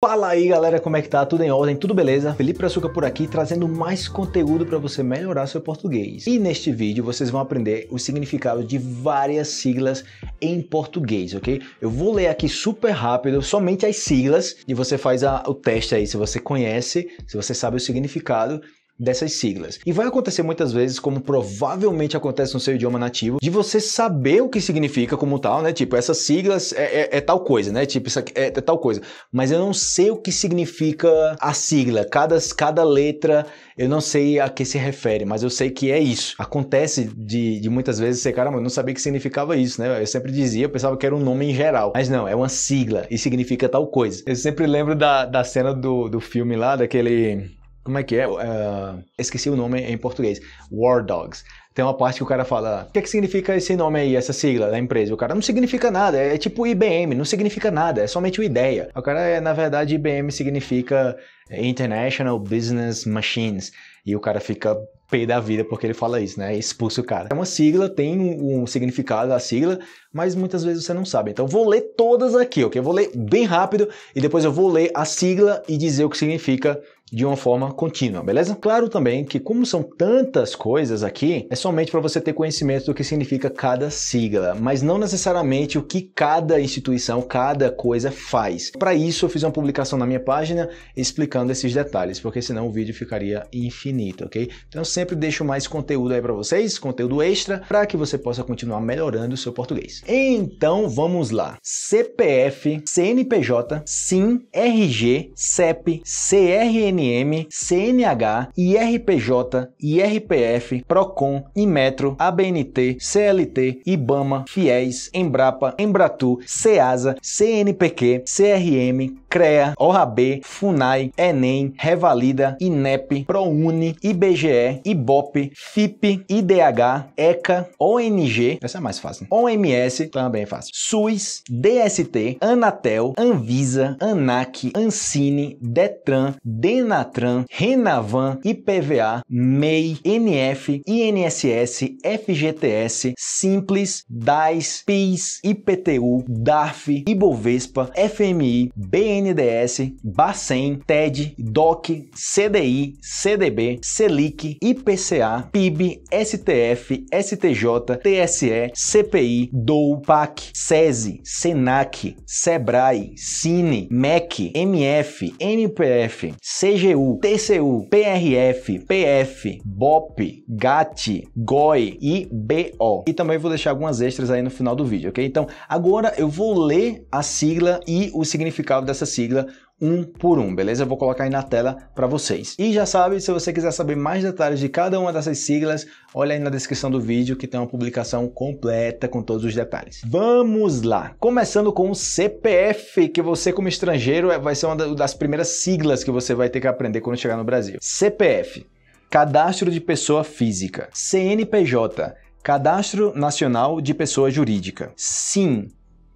Fala aí galera, como é que tá? Tudo em ordem? Tudo beleza? Felipe Açúcar por aqui, trazendo mais conteúdo para você melhorar seu português. E neste vídeo vocês vão aprender o significado de várias siglas em português, ok? Eu vou ler aqui super rápido, somente as siglas, e você faz a, o teste aí, se você conhece, se você sabe o significado dessas siglas. E vai acontecer muitas vezes, como provavelmente acontece no seu idioma nativo, de você saber o que significa como tal, né? Tipo, essas siglas é, é, é tal coisa, né? Tipo, isso é, é, tal coisa. Mas eu não sei o que significa a sigla. Cada, cada letra, eu não sei a que se refere, mas eu sei que é isso. Acontece de, de muitas vezes ser, cara, mas eu não sabia o que significava isso, né? Eu sempre dizia, eu pensava que era um nome em geral. Mas não, é uma sigla e significa tal coisa. Eu sempre lembro da, da cena do, do filme lá, daquele como é que é? Uh, esqueci o nome em português. War Dogs. Tem uma parte que o cara fala: o que, é que significa esse nome aí, essa sigla da empresa? O cara não significa nada, é tipo IBM, não significa nada, é somente uma ideia. O cara, é, na verdade, IBM significa International Business Machines. E o cara fica pé da vida porque ele fala isso, né? Expulsa o cara. É uma sigla, tem um, um significado a sigla, mas muitas vezes você não sabe. Então vou ler todas aqui, ok? Eu vou ler bem rápido e depois eu vou ler a sigla e dizer o que significa de uma forma contínua, beleza? Claro também que como são tantas coisas aqui, é somente para você ter conhecimento do que significa cada sigla, mas não necessariamente o que cada instituição, cada coisa faz. Para isso eu fiz uma publicação na minha página explicando esses detalhes, porque senão o vídeo ficaria infinito, ok? Então eu sempre deixo mais conteúdo aí para vocês, conteúdo extra, para que você possa continuar melhorando o seu português. Então vamos lá. CPF, CNPJ, SIM, RG, CEP, CRN CNM, CNH, IRPJ, IRPF, Procon, IMETRO, ABNT, CLT, IBAMA, FIES, Embrapa, Embratu, CEASA, CNPq, CRM, CREA, OAB, FUNAI, ENEM, Revalida, INEP, ProUni, IBGE, IBOP, FIP, IDH, ECA, ONG, essa é mais fácil, né? OMS, também é fácil, SUS, DST, Anatel, Anvisa, ANAC, Ancine, DETRAN, DENA Renatran, Renavan, IPVA, MEI, NF, INSS, FGTS, Simples, DAS, PIS, IPTU, DARF, Ibovespa, FMI, BNDES, Bacen, TED, DOC, CDI, CDB, Selic, IPCA, PIB, STF, STJ, TSE, CPI, DOU, PAC, SESI, SENAC, SEBRAE, CINE, MEC, MF, MPF, CG TGU, TCU, PRF, PF, BOP, GAT, GOI e BO. E também vou deixar algumas extras aí no final do vídeo, ok? Então, agora eu vou ler a sigla e o significado dessa sigla um por um, beleza? Eu vou colocar aí na tela para vocês. E já sabe, se você quiser saber mais detalhes de cada uma dessas siglas, olha aí na descrição do vídeo que tem uma publicação completa com todos os detalhes. Vamos lá! Começando com o CPF, que você como estrangeiro é, vai ser uma das primeiras siglas que você vai ter que aprender quando chegar no Brasil. CPF, Cadastro de Pessoa Física. CNPJ, Cadastro Nacional de Pessoa Jurídica. SIM,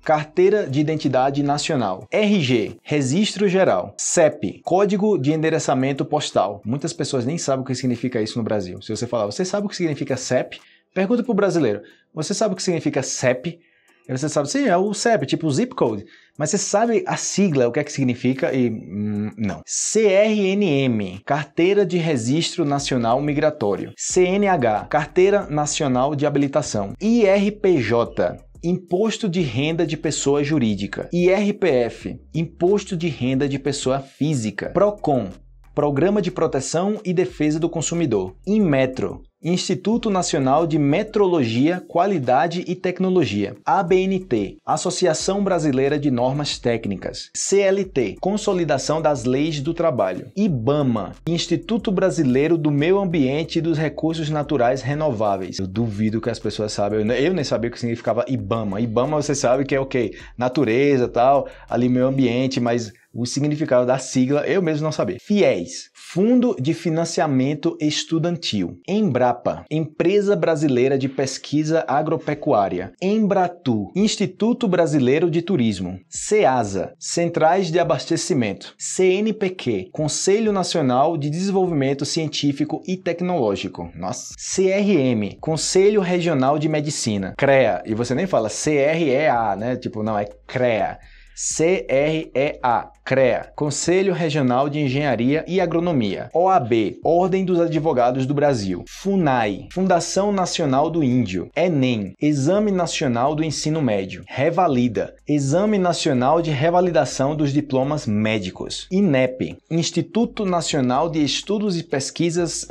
Carteira de Identidade Nacional, RG, Registro Geral, CEP, Código de Endereçamento Postal. Muitas pessoas nem sabem o que significa isso no Brasil. Se você falar, você sabe o que significa CEP? Pergunta para o brasileiro, você sabe o que significa CEP? E você sabe, sim, é o CEP, tipo o zip code. Mas você sabe a sigla, o que é que significa e hum, não. CRNM, Carteira de Registro Nacional Migratório. CNH, Carteira Nacional de Habilitação. IRPJ, Imposto de Renda de Pessoa Jurídica, IRPF, Imposto de Renda de Pessoa Física, PROCON, Programa de Proteção e Defesa do Consumidor, INMETRO, Instituto Nacional de Metrologia, Qualidade e Tecnologia, ABNT, Associação Brasileira de Normas Técnicas, CLT, Consolidação das Leis do Trabalho, IBAMA, Instituto Brasileiro do Meio Ambiente e dos Recursos Naturais Renováveis. Eu duvido que as pessoas saibam, eu nem sabia o que significava IBAMA. IBAMA você sabe que é o okay, quê? Natureza, tal, ali meio ambiente, mas o significado da sigla, eu mesmo não sabia. FIES, Fundo de Financiamento Estudantil. Embrapa, Empresa Brasileira de Pesquisa Agropecuária. Embratu, Instituto Brasileiro de Turismo. CEASA, Centrais de Abastecimento. CNPq, Conselho Nacional de Desenvolvimento Científico e Tecnológico. Nossa. CRM, Conselho Regional de Medicina. CREA, e você nem fala CREA, né? Tipo, não, é CREA. CREA, CREA, Conselho Regional de Engenharia e Agronomia, OAB, Ordem dos Advogados do Brasil, FUNAI, Fundação Nacional do Índio, ENEM, Exame Nacional do Ensino Médio, Revalida, Exame Nacional de Revalidação dos Diplomas Médicos, INEP, Instituto Nacional de Estudos e Pesquisas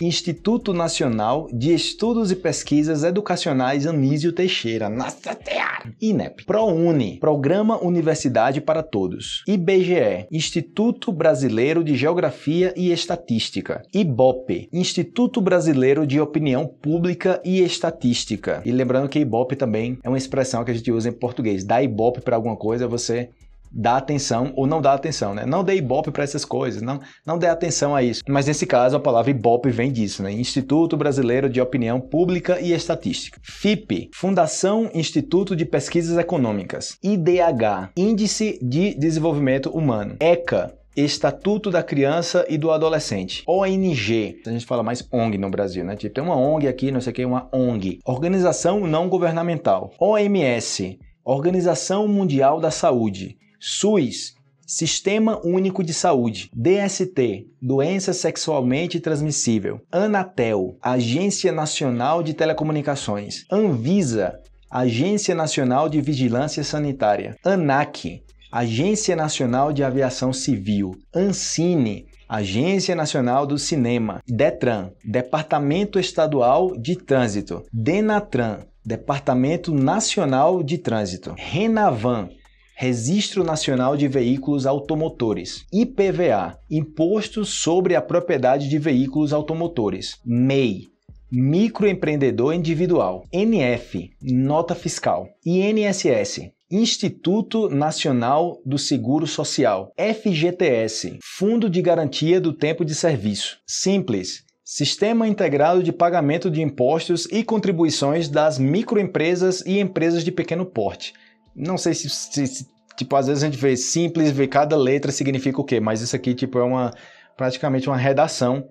Instituto Nacional de Estudos e Pesquisas Educacionais Anísio Teixeira, nossa teara, INEP, ProUni, Programa Universidade para Todos, IBGE, Instituto Brasileiro de Geografia e Estatística, IBOP, Instituto Brasileiro de Opinião Pública e Estatística. E lembrando que IBOP também é uma expressão que a gente usa em português, dá IBOP para alguma coisa, você dá atenção ou não dá atenção, né? Não dê ibope para essas coisas, não, não dê atenção a isso. Mas nesse caso, a palavra ibope vem disso, né? Instituto Brasileiro de Opinião Pública e Estatística. FIPE, Fundação Instituto de Pesquisas Econômicas. IDH, Índice de Desenvolvimento Humano. ECA, Estatuto da Criança e do Adolescente, ONG, a gente fala mais ONG no Brasil, né? Tipo, tem uma ONG aqui, não sei o que, uma ONG. Organização Não Governamental, OMS, Organização Mundial da Saúde, SUS, Sistema Único de Saúde, DST, Doença Sexualmente Transmissível, Anatel, Agência Nacional de Telecomunicações, Anvisa, Agência Nacional de Vigilância Sanitária, ANAC, Agência Nacional de Aviação Civil, Ancine, Agência Nacional do Cinema, Detran, Departamento Estadual de Trânsito, Denatran, Departamento Nacional de Trânsito, Renavan, Registro Nacional de Veículos Automotores, IPVA, Imposto sobre a Propriedade de Veículos Automotores, MEI, Microempreendedor Individual, NF, Nota Fiscal, INSS, Instituto Nacional do Seguro Social, FGTS, Fundo de Garantia do Tempo de Serviço. Simples. Sistema Integrado de Pagamento de Impostos e Contribuições das Microempresas e Empresas de Pequeno Porte. Não sei se, se, se, Tipo, às vezes a gente vê simples, vê cada letra significa o quê, mas isso aqui, tipo, é uma. Praticamente uma redação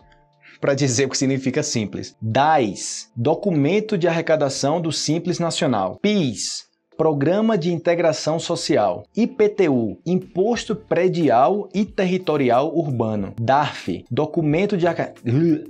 para dizer o que significa simples. DAIS, Documento de Arrecadação do Simples Nacional. PIS, Programa de Integração Social. IPTU, Imposto Predial e Territorial Urbano. DARF, Documento de,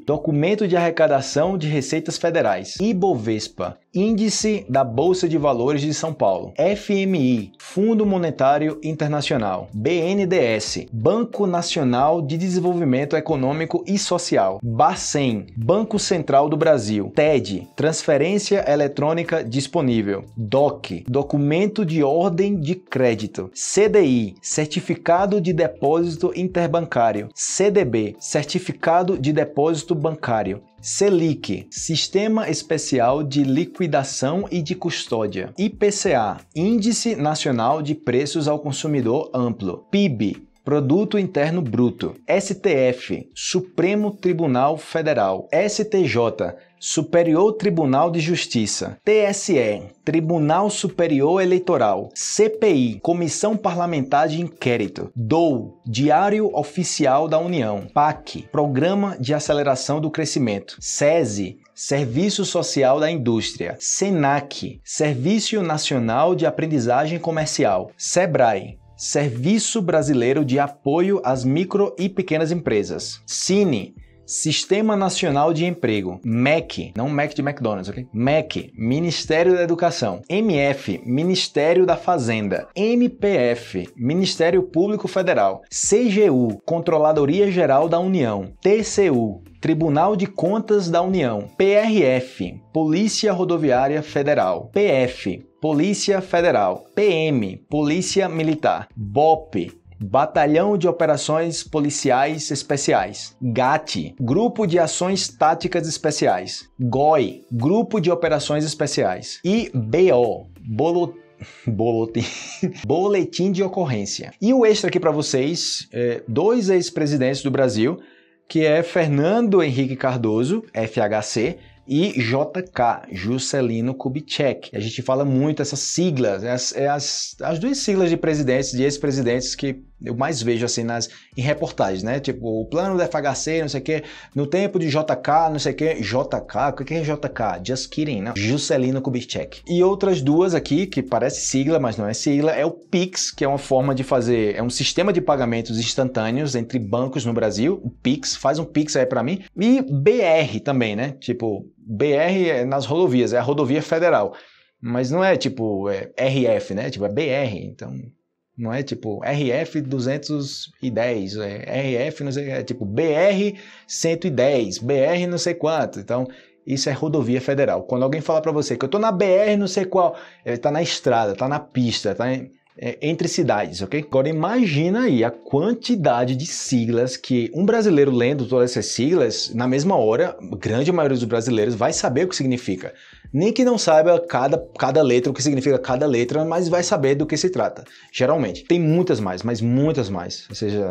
Documento de Arrecadação de Receitas Federais. IBOVESPA, Índice da Bolsa de Valores de São Paulo, FMI, Fundo Monetário Internacional, BNDES, Banco Nacional de Desenvolvimento Econômico e Social, Bacen, Banco Central do Brasil, TED, Transferência Eletrônica Disponível, DOC, Documento de Ordem de Crédito, CDI, Certificado de Depósito Interbancário, CDB, Certificado de Depósito Bancário, Selic, Sistema Especial de Liquidação e de Custódia. IPCA, Índice Nacional de Preços ao Consumidor Amplo. PIB, Produto Interno Bruto, STF, Supremo Tribunal Federal, STJ, Superior Tribunal de Justiça, TSE, Tribunal Superior Eleitoral, CPI, Comissão Parlamentar de Inquérito, DOU, Diário Oficial da União, PAC, Programa de Aceleração do Crescimento, SESI, Serviço Social da Indústria, SENAC, Serviço Nacional de Aprendizagem Comercial, SEBRAE, Serviço Brasileiro de Apoio às Micro e Pequenas Empresas. Cine, Sistema Nacional de Emprego, MEC, não MEC de McDonald's, ok? MEC, Ministério da Educação, MF, Ministério da Fazenda, MPF, Ministério Público Federal, CGU, Controladoria Geral da União, TCU, Tribunal de Contas da União, PRF, Polícia Rodoviária Federal, PF, Polícia Federal, PM, Polícia Militar, BOP, Batalhão de Operações Policiais Especiais, GAT, Grupo de Ações Táticas Especiais, GOI, Grupo de Operações Especiais, e BO, Bolo Boletim. boletim de ocorrência. E o extra aqui para vocês, é, dois ex-presidentes do Brasil, que é Fernando Henrique Cardoso, FHC, e JK, Juscelino Kubitschek. A gente fala muito essas siglas, é as, é as, as duas siglas de presidentes, de ex-presidentes que eu mais vejo assim nas, em reportagens, né? Tipo, o plano do FHC, não sei o quê, no tempo de JK, não sei o quê, JK, o que é JK? Just kidding, né? Juscelino Kubitschek. E outras duas aqui, que parece sigla, mas não é sigla, é o PIX, que é uma forma de fazer, é um sistema de pagamentos instantâneos entre bancos no Brasil, o PIX, faz um PIX aí para mim, e BR também, né? Tipo, BR é nas rodovias, é a rodovia federal. Mas não é tipo é RF, né? Tipo, é BR, então não é tipo RF 210, é, RF não sei, é tipo BR 110, BR não sei quanto. Então, isso é rodovia federal. Quando alguém fala para você que eu tô na BR não sei qual, ele tá na estrada, tá na pista, tá em é, entre cidades, ok? Agora imagina aí a quantidade de siglas que um brasileiro lendo todas essas siglas, na mesma hora, a grande maioria dos brasileiros vai saber o que significa. Nem que não saiba cada, cada letra, o que significa cada letra, mas vai saber do que se trata, geralmente. Tem muitas mais, mas muitas mais. Ou seja,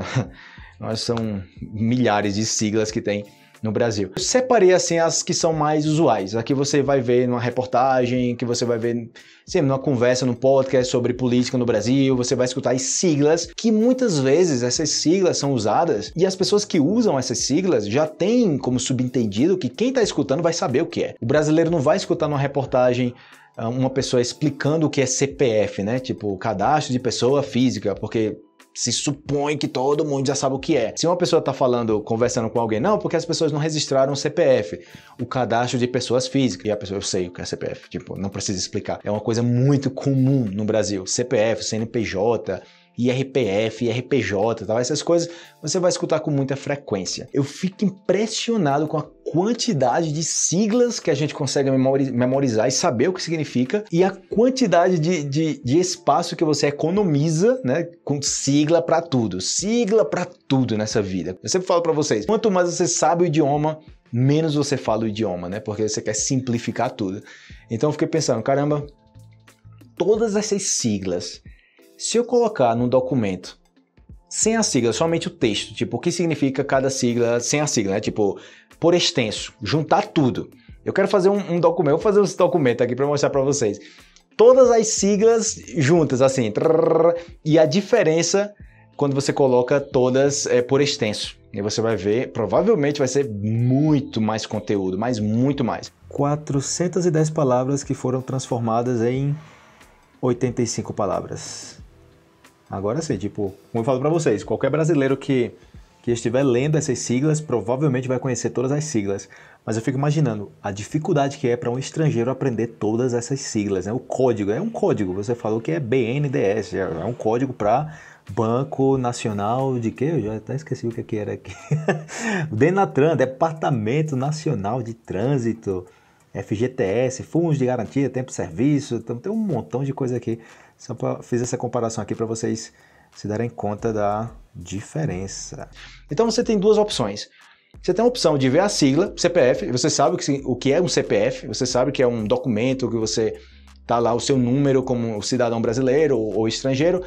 são milhares de siglas que tem no Brasil. Eu separei assim as que são mais usuais. Aqui você vai ver numa reportagem, que você vai ver sempre numa conversa, num podcast sobre política no Brasil, você vai escutar as siglas, que muitas vezes essas siglas são usadas e as pessoas que usam essas siglas já têm como subentendido que quem está escutando vai saber o que é. O brasileiro não vai escutar numa reportagem ah, uma pessoa explicando o que é CPF, né? Tipo, cadastro de pessoa física, porque se supõe que todo mundo já sabe o que é. Se uma pessoa está falando, conversando com alguém, não, porque as pessoas não registraram o CPF, o cadastro de pessoas físicas. E a pessoa, eu sei o que é CPF, tipo, não precisa explicar. É uma coisa muito comum no Brasil. CPF, CNPJ, IRPF, IRPJ, tal, essas coisas, você vai escutar com muita frequência. Eu fico impressionado com a quantidade de siglas que a gente consegue memorizar e saber o que significa e a quantidade de, de, de espaço que você economiza, né, com sigla para tudo, sigla para tudo nessa vida. Eu sempre falo para vocês, quanto mais você sabe o idioma, menos você fala o idioma, né? Porque você quer simplificar tudo. Então eu fiquei pensando, caramba, todas essas siglas se eu colocar num documento sem a sigla, somente o texto, tipo, o que significa cada sigla sem a sigla, né? Tipo, por extenso, juntar tudo. Eu quero fazer um, um documento, vou fazer um documento aqui para mostrar para vocês. Todas as siglas juntas, assim, trrr, e a diferença quando você coloca todas é, por extenso. E você vai ver, provavelmente vai ser muito mais conteúdo, mas muito mais. 410 palavras que foram transformadas em 85 palavras. Agora sim, tipo, como eu falo para vocês, qualquer brasileiro que, que estiver lendo essas siglas provavelmente vai conhecer todas as siglas. Mas eu fico imaginando a dificuldade que é para um estrangeiro aprender todas essas siglas, né? O código, é um código. Você falou que é BNDS, é, é um código para Banco Nacional de quê? Eu já até esqueci o que, é que era aqui. Denatran, Departamento Nacional de Trânsito, FGTS, Fundos de Garantia, Tempo de Serviço, então tem um montão de coisa aqui. Só pra, fiz essa comparação aqui para vocês se darem conta da diferença. Então você tem duas opções. Você tem a opção de ver a sigla, CPF, você sabe o que é um CPF, você sabe que é um documento que você tá lá o seu número como cidadão brasileiro ou, ou estrangeiro,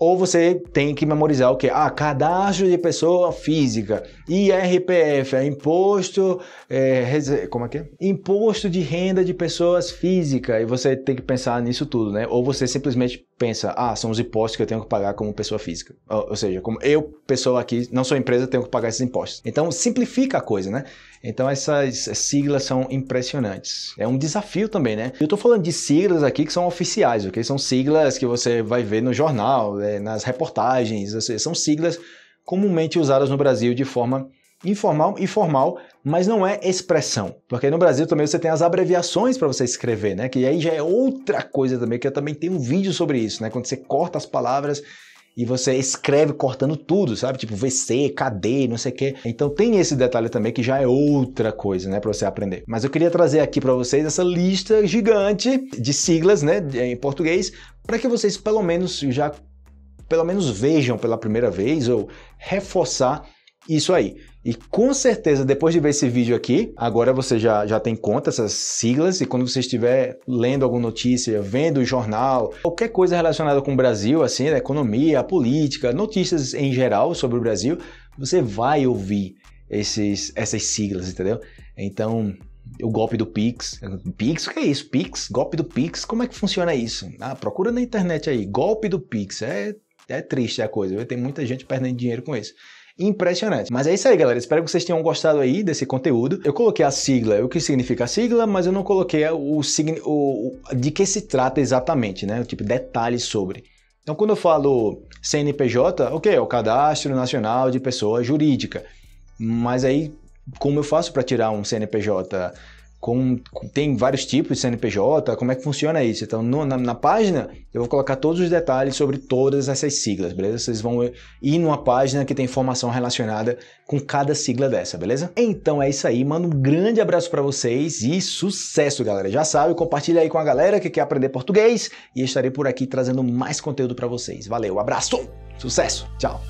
ou você tem que memorizar o que? Ah, cadastro de pessoa física, IRPF, é imposto, é, como é que é? Imposto de renda de pessoas físicas. E você tem que pensar nisso tudo, né? Ou você simplesmente pensa, ah, são os impostos que eu tenho que pagar como pessoa física. Ou, ou, seja, como eu, pessoa aqui, não sou empresa, tenho que pagar esses impostos. Então, simplifica a coisa, né? Então, essas siglas são impressionantes. É um desafio também, né? Eu estou falando de siglas aqui que são oficiais, ok? São siglas que você vai ver no jornal, né? nas reportagens, seja, são siglas comumente usadas no Brasil de forma informal, informal, mas não é expressão. Porque no Brasil também você tem as abreviações para você escrever, né? Que aí já é outra coisa também, que eu também tenho um vídeo sobre isso, né? Quando você corta as palavras e você escreve cortando tudo, sabe? Tipo VC, KD, não sei o quê. Então tem esse detalhe também que já é outra coisa, né, para você aprender. Mas eu queria trazer aqui para vocês essa lista gigante de siglas, né, em português, para que vocês pelo menos já pelo menos vejam pela primeira vez ou reforçar isso aí. E com certeza, depois de ver esse vídeo aqui, agora você já, já tem conta essas siglas e quando você estiver lendo alguma notícia, vendo jornal, qualquer coisa relacionada com o Brasil, assim, a né, economia, a política, notícias em geral sobre o Brasil, você vai ouvir esses, essas siglas, entendeu? Então, o golpe do Pix. Pix, o que é isso? Pix? Golpe do Pix? Como é que funciona isso? Ah, procura na internet aí, golpe do Pix. É, é triste a coisa, tem muita gente perdendo dinheiro com isso impressionante. Mas é isso aí, galera. Espero que vocês tenham gostado aí desse conteúdo. Eu coloquei a sigla, o que significa a sigla, mas eu não coloquei o, o de que se trata exatamente, né? O tipo detalhes sobre. Então, quando eu falo CNPJ, ok, é o Cadastro Nacional de Pessoa Jurídica. Mas aí, como eu faço para tirar um CNPJ? com, tem vários tipos de CNPJ, como é que funciona isso. Então, no, na, na, página, eu vou colocar todos os detalhes sobre todas essas siglas, beleza? Vocês vão ir numa página que tem informação relacionada com cada sigla dessa, beleza? Então é isso aí, Mando Um grande abraço para vocês e sucesso, galera. Já sabe, compartilha aí com a galera que quer aprender português e estarei por aqui trazendo mais conteúdo para vocês. Valeu, abraço, sucesso, tchau.